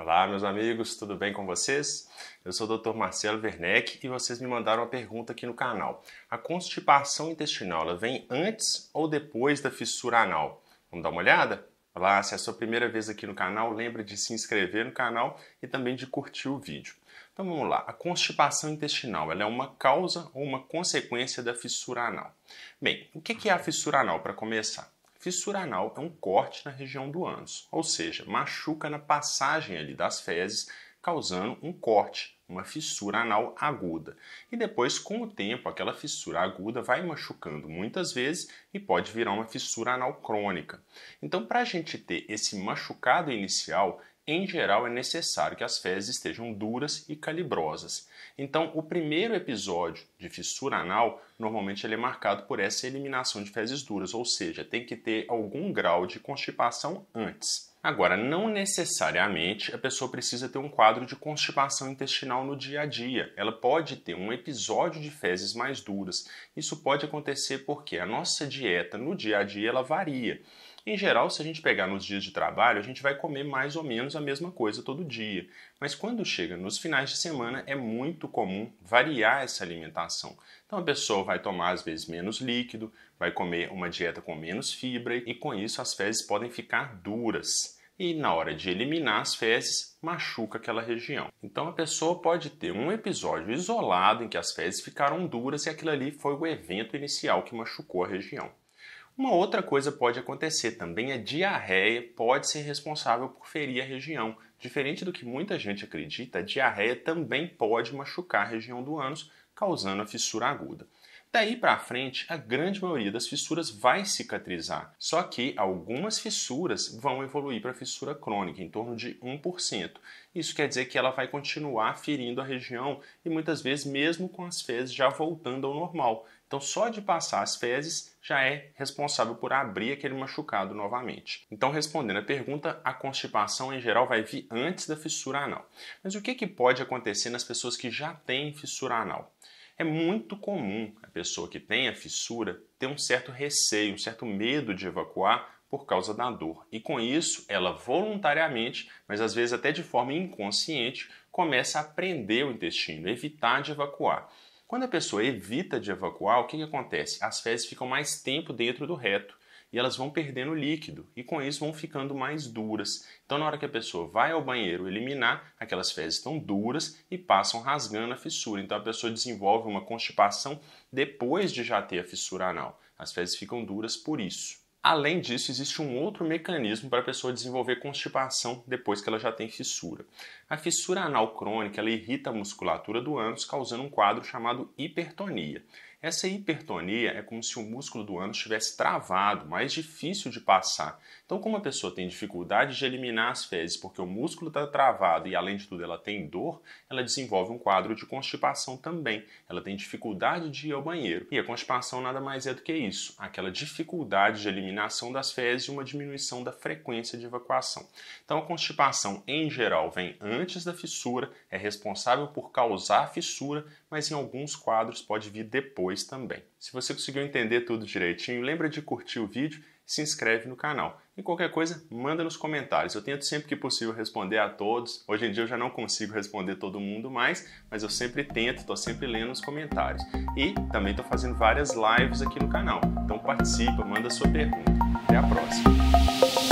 Olá, meus amigos, tudo bem com vocês? Eu sou o Dr. Marcelo Werneck e vocês me mandaram uma pergunta aqui no canal. A constipação intestinal ela vem antes ou depois da fissura anal? Vamos dar uma olhada? Olá, se é a sua primeira vez aqui no canal, lembre de se inscrever no canal e também de curtir o vídeo. Então vamos lá. A constipação intestinal ela é uma causa ou uma consequência da fissura anal? Bem, o que é a fissura anal para começar? Fissura anal é um corte na região do ânus, ou seja, machuca na passagem ali das fezes, causando um corte, uma fissura anal aguda. E depois, com o tempo, aquela fissura aguda vai machucando muitas vezes e pode virar uma fissura anal crônica. Então, para a gente ter esse machucado inicial, em geral, é necessário que as fezes estejam duras e calibrosas. Então, o primeiro episódio de fissura anal, normalmente ele é marcado por essa eliminação de fezes duras, ou seja, tem que ter algum grau de constipação antes. Agora, não necessariamente a pessoa precisa ter um quadro de constipação intestinal no dia a dia. Ela pode ter um episódio de fezes mais duras. Isso pode acontecer porque a nossa dieta no dia a dia ela varia. Em geral, se a gente pegar nos dias de trabalho, a gente vai comer mais ou menos a mesma coisa todo dia. Mas quando chega nos finais de semana, é muito comum variar essa alimentação. Então a pessoa vai tomar às vezes menos líquido, vai comer uma dieta com menos fibra e com isso as fezes podem ficar duras e na hora de eliminar as fezes, machuca aquela região. Então a pessoa pode ter um episódio isolado em que as fezes ficaram duras e aquilo ali foi o evento inicial que machucou a região. Uma outra coisa pode acontecer também, a é diarreia pode ser responsável por ferir a região. Diferente do que muita gente acredita, a diarreia também pode machucar a região do ânus, causando a fissura aguda. Daí para frente, a grande maioria das fissuras vai cicatrizar, só que algumas fissuras vão evoluir para fissura crônica, em torno de 1%. Isso quer dizer que ela vai continuar ferindo a região e muitas vezes mesmo com as fezes já voltando ao normal. Então, só de passar as fezes já é responsável por abrir aquele machucado novamente. Então, respondendo à pergunta, a constipação em geral vai vir antes da fissura anal. Mas o que, que pode acontecer nas pessoas que já têm fissura anal? É muito comum a pessoa que tem a fissura ter um certo receio, um certo medo de evacuar por causa da dor. E com isso, ela voluntariamente, mas às vezes até de forma inconsciente, começa a prender o intestino, evitar de evacuar. Quando a pessoa evita de evacuar, o que, que acontece? As fezes ficam mais tempo dentro do reto e elas vão perdendo líquido e com isso vão ficando mais duras. Então, na hora que a pessoa vai ao banheiro eliminar, aquelas fezes estão duras e passam rasgando a fissura. Então, a pessoa desenvolve uma constipação depois de já ter a fissura anal. As fezes ficam duras por isso. Além disso, existe um outro mecanismo para a pessoa desenvolver constipação depois que ela já tem fissura. A fissura anal crônica ela irrita a musculatura do ânus, causando um quadro chamado hipertonia. Essa hipertonia é como se o músculo do ânus estivesse travado, mais difícil de passar. Então, como a pessoa tem dificuldade de eliminar as fezes porque o músculo está travado e, além de tudo, ela tem dor, ela desenvolve um quadro de constipação também. Ela tem dificuldade de ir ao banheiro. E a constipação nada mais é do que isso: aquela dificuldade de eliminação das fezes e uma diminuição da frequência de evacuação. Então, a constipação, em geral, vem antes da fissura, é responsável por causar a fissura, mas em alguns quadros pode vir depois depois também. Se você conseguiu entender tudo direitinho, lembra de curtir o vídeo e se inscreve no canal. E qualquer coisa, manda nos comentários. Eu tento sempre que possível responder a todos. Hoje em dia eu já não consigo responder todo mundo mais, mas eu sempre tento, estou sempre lendo os comentários. E também estou fazendo várias lives aqui no canal. Então participa, manda sua pergunta. Até a próxima.